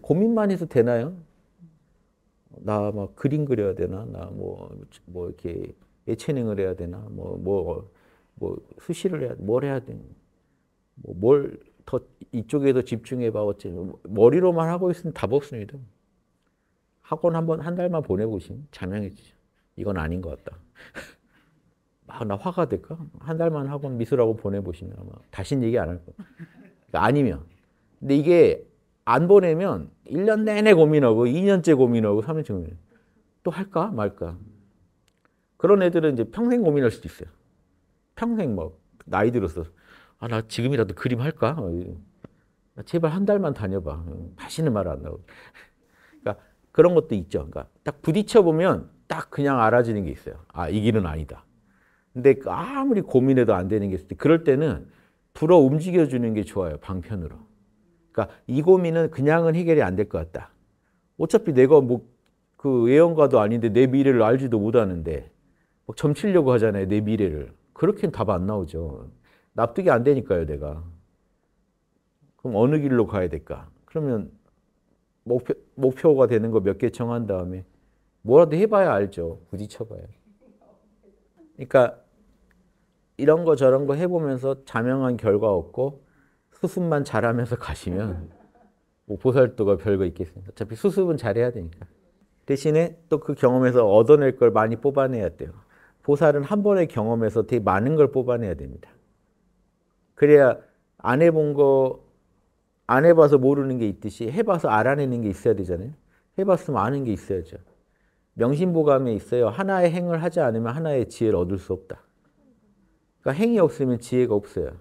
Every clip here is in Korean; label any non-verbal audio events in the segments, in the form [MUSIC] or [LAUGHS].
고민만 해도 되나요? 나 막 그림 그려야 되나? 나 뭐, 뭐 이렇게 예체능을 해야 되나? 뭐, 뭐, 뭐 수시를 해야, 뭘 해야 되나? 뭐 뭘 더 이쪽에 더 집중해봐. 어째 머리로만 하고 있으면 답 없습니다. 학원 한번 한 달만 보내보시 자명해지죠. 이건 아닌 것 같다. 막나 [LAUGHS] 아, 화가 될까? 한 달만 학원 미술하고 보내보시면 아마 다신 얘기 안 할거 그러니까 아니면. 근데 이게 안 보내면 1년 내내 고민하고 2년째 고민하고 3년째 고민하고 또 할까 말까. 그런 애들은 이제 평생 고민할 수도 있어요. 평생 뭐 나이 들어서 아 나 지금이라도 그림 할까? 뭐 제발 한 달만 다녀봐. 다시는 말 안 나오고. 그러니까 그런 것도 있죠. 그러니까 딱 부딪혀 보면 딱 그냥 알아지는 게 있어요. 아이 길은 아니다. 근데 그 아무리 고민해도 안 되는 게 있을 때 그럴 때는 불어 움직여주는 게 좋아요. 방편으로. 그러니까 이 고민은 그냥은 해결이 안 될 것 같다. 어차피 내가 뭐 그 예언가도 아닌데 내 미래를 알지도 못하는데 막 점치려고 하잖아요. 내 미래를. 그렇게는 답 안 나오죠. 납득이 안 되니까요, 내가. 그럼 어느 길로 가야 될까? 그러면 목표, 목표가 되는 거 몇 개 정한 다음에 뭐라도 해봐야 알죠. 부딪혀봐야. 그러니까 이런 거 저런 거 해보면서 자명한 결과 없고 수습만 잘하면서 가시면 뭐 보살도가 별거 있겠습니까? 어차피 수습은 잘해야 되니까. 대신에 또 그 경험에서 얻어낼 걸 많이 뽑아내야 돼요. 보살은 한 번의 경험에서 되게 많은 걸 뽑아내야 됩니다. 그래야 안 해본 거, 안 해봐서 모르는 게 있듯이 해봐서 알아내는 게 있어야 되잖아요. 해봤으면 아는 게 있어야죠. 명심보감에 있어요. 하나의 행을 하지 않으면 하나의 지혜를 얻을 수 없다. 그러니까 행이 없으면 지혜가 없어요.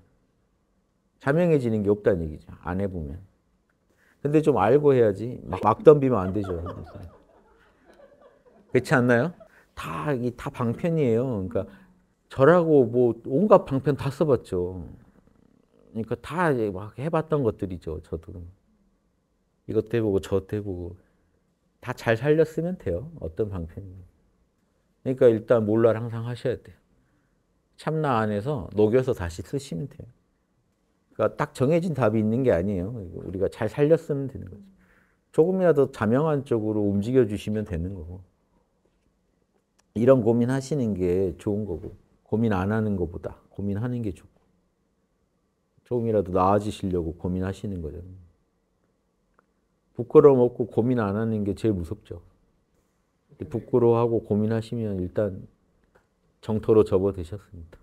자명해지는 게 없다는 얘기죠. 안 해보면. 근데 좀 알고 해야지. 막, 막 덤비면 안 되죠. [LAUGHS] 그렇지 않나요? 다, 이, 다 방편이에요. 그러니까 저라고 뭐 온갖 방편 다 써봤죠. 그러니까 다 막 해봤던 것들이죠. 저도. 이것도 해보고 저것도 해보고. 다 잘 살렸으면 돼요. 어떤 방편이. 그러니까 일단 몰라를 항상 하셔야 돼요. 참나 안에서 녹여서 다시 쓰시면 돼요. 그러니까 딱 정해진 답이 있는 게 아니에요. 우리가 잘 살렸으면 되는 거죠. 조금이라도 자명한 쪽으로 움직여 주시면 되는 거고. 이런 고민하시는 게 좋은 거고. 고민 안 하는 것보다 고민하는 게 좋고. 조금이라도 나아지시려고 고민하시는 거죠. 부끄러움 없고 고민 안 하는 게 제일 무섭죠. 부끄러워하고 고민하시면 일단 정토로 접어드셨습니다.